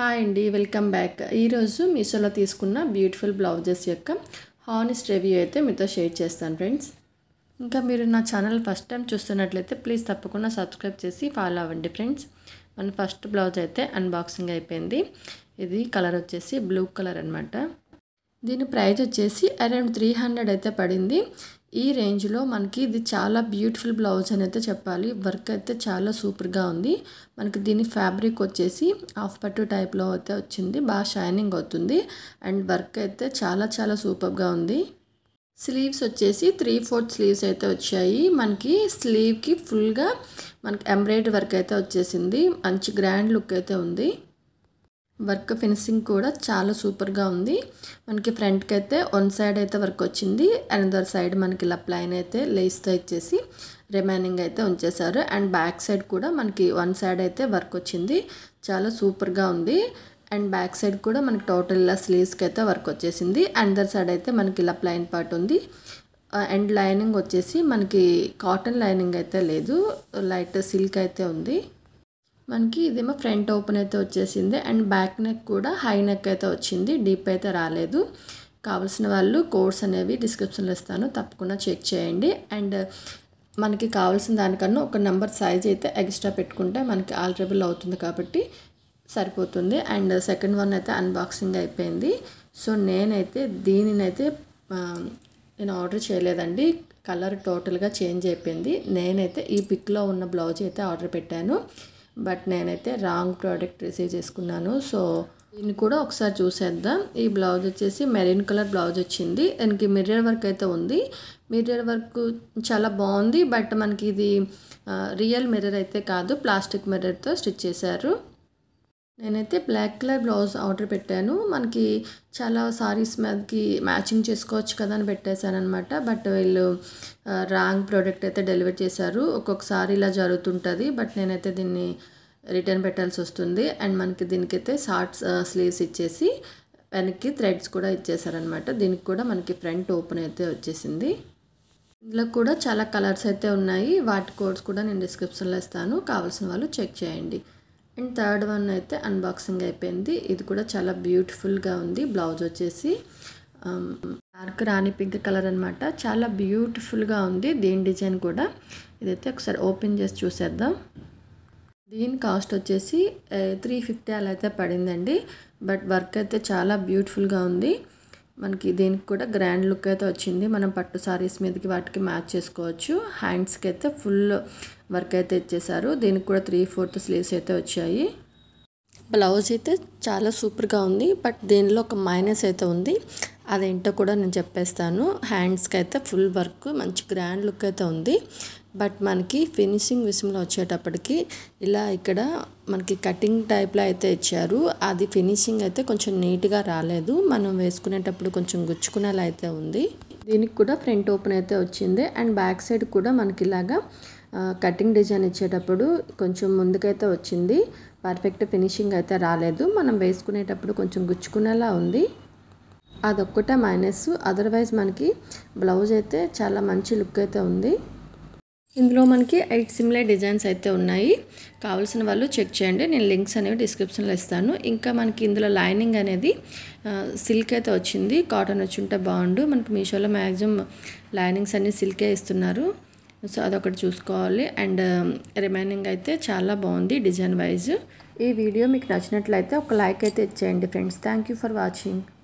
hi అండి welcome back ఈరోజు మీషోలో తీసుకున్న బ్యూటిఫుల్ బ్లౌజెస్ యొక్క హానెస్ట్ రివ్యూ అయితే మీతో షేర్ చేస్తాను ఫ్రెండ్స్ ఇంకా మీరు నా ఛానల్ ఫస్ట్ టైం చూస్తున్నట్లయితే ప్లీజ్ తప్పకుండా సబ్స్క్రైబ్ చేసి ఫాలో అవ్వండి ఫ్రెండ్స్ మన ఫస్ట్ బ్లౌజ్ అయితే అన్బాక్సింగ్ అయిపోయింది ఇది కలర్ వచ్చేసి బ్లూ కలర్ అనమాట దీని ప్రైజ్ వచ్చేసి అరౌండ్ త్రీ హండ్రెడ్ అయితే పడింది ఈ రేంజ్లో మనకి ఇది చాలా బ్యూటిఫుల్ బ్లౌజ్ అని అయితే చెప్పాలి వర్క్ అయితే చాలా సూపర్గా ఉంది మనకి దీని ఫ్యాబ్రిక్ వచ్చేసి ఆఫ్ పట్టు టైప్లో అయితే వచ్చింది బాగా షైనింగ్ అవుతుంది అండ్ వర్క్ అయితే చాలా చాలా సూపర్గా ఉంది స్లీవ్స్ వచ్చేసి త్రీ ఫోర్త్ స్లీవ్స్ అయితే వచ్చాయి మనకి స్లీవ్కి ఫుల్గా మనకి ఎంబ్రాయిడరీ వర్క్ అయితే వచ్చేసింది మంచి గ్రాండ్ లుక్ అయితే ఉంది వర్క్ ఫినిషింగ్ కూడా చాలా సూపర్గా ఉంది మనకి ఫ్రంట్కి అయితే వన్ సైడ్ అయితే వర్క్ వచ్చింది అనదర్ సైడ్ మనకి ఇలా ప్లైన్ అయితే లేస్తో ఇచ్చేసి రిమైనింగ్ అయితే ఉంచేశారు అండ్ బ్యాక్ సైడ్ కూడా మనకి వన్ సైడ్ అయితే వర్క్ వచ్చింది చాలా సూపర్గా ఉంది అండ్ బ్యాక్ సైడ్ కూడా మనకి టోటల్ ఇలా స్లీవ్స్కి అయితే వర్క్ వచ్చేసింది అనదర్ సైడ్ అయితే మనకి ఇలా ప్లైన్ పార్ట్ ఉంది అండ్ uh, లైనింగ్ వచ్చేసి మనకి కాటన్ లైనింగ్ అయితే లేదు లైట్ సిల్క్ అయితే ఉంది మనకి ఇదేమో ఫ్రంట్ ఓపెన్ అయితే వచ్చేసింది అండ్ బ్యాక్ నెక్ కూడా హై నెక్ అయితే వచ్చింది డీప్ అయితే రాలేదు కావాల్సిన వాళ్ళు కోడ్స్ అనేవి డిస్క్రిప్షన్లో ఇస్తాను తప్పకుండా చెక్ చేయండి అండ్ మనకి కావాల్సిన దానికన్నా ఒక నెంబర్ సైజ్ అయితే ఎక్స్ట్రా పెట్టుకుంటే మనకి ఆల్టరబుల్ అవుతుంది కాబట్టి సరిపోతుంది అండ్ సెకండ్ వన్ అయితే అన్బాక్సింగ్ అయిపోయింది సో నేనైతే దీనినైతే నేను ఆర్డర్ చేయలేదండి కలర్ టోటల్గా చేంజ్ అయిపోయింది నేనైతే ఈ పిక్లో ఉన్న బ్లౌజ్ అయితే ఆర్డర్ పెట్టాను బట్ నేనైతే రాంగ్ ప్రోడక్ట్ రిసీవ్ చేసుకున్నాను సో దీన్ని కూడా ఒకసారి చూసేద్దాం ఈ బ్లౌజ్ వచ్చేసి మెరీన్ కలర్ బ్లౌజ్ వచ్చింది దానికి మిర్రర్ వర్క్ అయితే ఉంది మిర్రర్ వర్క్ చాలా బాగుంది బట్ మనకి ఇది రియల్ మిర్రర్ అయితే కాదు ప్లాస్టిక్ మిర్రర్తో స్టిచ్ చేశారు నేనైతే బ్లాక్ కలర్ బ్లౌజ్ ఆర్డర్ పెట్టాను మనకి చాలా సారీస్ మీదకి మ్యాచింగ్ చేసుకోవచ్చు కదా అని అనమాట బట్ వీళ్ళు రాంగ్ ప్రోడక్ట్ అయితే డెలివరీ చేశారు ఒక్కొక్కసారి ఇలా జరుగుతుంటుంది బట్ నేనైతే దీన్ని రిటర్న్ పెట్టాల్సి వస్తుంది అండ్ మనకి దీనికైతే షార్ట్స్ స్లీవ్స్ ఇచ్చేసి వెనక్కి థ్రెడ్స్ కూడా ఇచ్చేసారనమాట దీనికి కూడా మనకి ఫ్రంట్ ఓపెన్ అయితే వచ్చేసింది ఇందులో కూడా చాలా కలర్స్ అయితే ఉన్నాయి వాటి కోడ్స్ కూడా నేను డిస్క్రిప్షన్లో ఇస్తాను కావాల్సిన వాళ్ళు చెక్ చేయండి అండ్ థర్డ్ వన్ అయితే అన్బాక్సింగ్ అయిపోయింది ఇది కూడా చాలా బ్యూటిఫుల్గా ఉంది బ్లౌజ్ వచ్చేసి డార్క్ రాణి పింక్ కలర్ అనమాట చాలా బ్యూటిఫుల్గా ఉంది దీని డిజైన్ కూడా ఇదైతే ఒకసారి ఓపెన్ చేసి చూసేద్దాం దీని కాస్ట్ వచ్చేసి త్రీ ఫిఫ్టీ అలా అయితే పడిందండి బట్ వర్క్ అయితే చాలా బ్యూటిఫుల్గా ఉంది మనకి దీనికి కూడా గ్రాండ్ లుక్ అయితే వచ్చింది మనం పట్టు సారీస్ మీదకి వాటికి మ్యాచ్ చేసుకోవచ్చు హ్యాండ్స్కి అయితే ఫుల్ వర్క్ అయితే ఇచ్చేసారు దీనికి కూడా త్రీ ఫోర్త్ స్లీవ్స్ అయితే వచ్చాయి బ్లౌజ్ అయితే చాలా సూపర్గా ఉంది బట్ దీనిలో ఒక మైనస్ అయితే ఉంది అదేంటో కూడా నేను చెప్పేస్తాను హ్యాండ్స్కి అయితే ఫుల్ వర్క్ మంచి గ్రాండ్ లుక్ అయితే ఉంది బట్ మనకి ఫినిషింగ్ విషయంలో వచ్చేటప్పటికి ఇలా ఇక్కడ మనకి కటింగ్ టైప్లో అయితే ఇచ్చారు అది ఫినిషింగ్ అయితే కొంచెం నీట్గా రాలేదు మనం వేసుకునేటప్పుడు కొంచెం గుచ్చుకునేలా అయితే ఉంది దీనికి కూడా ఫ్రంట్ ఓపెన్ అయితే వచ్చింది అండ్ బ్యాక్ సైడ్ కూడా మనకి ఇలాగా కటింగ్ డిజైన్ ఇచ్చేటప్పుడు కొంచెం ముందుకైతే వచ్చింది పర్ఫెక్ట్ ఫినిషింగ్ అయితే రాలేదు మనం వేసుకునేటప్పుడు కొంచెం గుచ్చుకునేలా ఉంది అదొక్కటే మైనస్ అదర్వైజ్ మనకి బ్లౌజ్ అయితే చాలా మంచి లుక్ అయితే ఉంది ఇందులో మనకి ఎయిట్ సిమ్లర్ డిజైన్స్ అయితే ఉన్నాయి కావాల్సిన వాళ్ళు చెక్ చేయండి నేను లింక్స్ అనేవి డిస్క్రిప్షన్లో ఇస్తాను ఇంకా మనకి ఇందులో లైనింగ్ అనేది సిల్క్ అయితే వచ్చింది కాటన్ వచ్చి ఉంటే బాగుండు మనకి మీషోలో మ్యాక్సిమం లైనింగ్స్ అన్నీ సిల్కే ఇస్తున్నారు సో అదొకటి చూసుకోవాలి అండ్ రిమైనింగ్ అయితే చాలా బాగుంది డిజైన్ వైజ్ ఈ వీడియో మీకు నచ్చినట్లయితే ఒక లైక్ అయితే ఇచ్చేయండి ఫ్రెండ్స్ థ్యాంక్ ఫర్ వాచింగ్